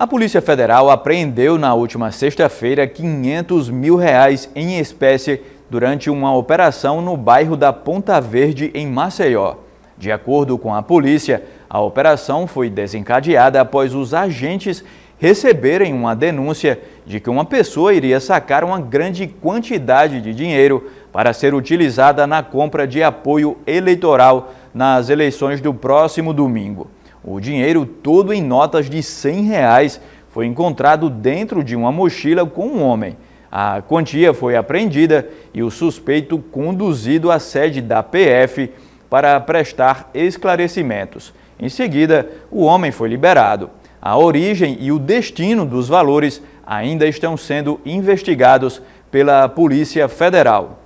A Polícia Federal apreendeu na última sexta-feira 500 mil reais em espécie durante uma operação no bairro da Ponta Verde, em Maceió. De acordo com a polícia, a operação foi desencadeada após os agentes receberem uma denúncia de que uma pessoa iria sacar uma grande quantidade de dinheiro para ser utilizada na compra de apoio eleitoral nas eleições do próximo domingo. O dinheiro todo em notas de 100 reais foi encontrado dentro de uma mochila com um homem. A quantia foi apreendida e o suspeito conduzido à sede da PF para prestar esclarecimentos. Em seguida, o homem foi liberado. A origem e o destino dos valores ainda estão sendo investigados pela Polícia Federal.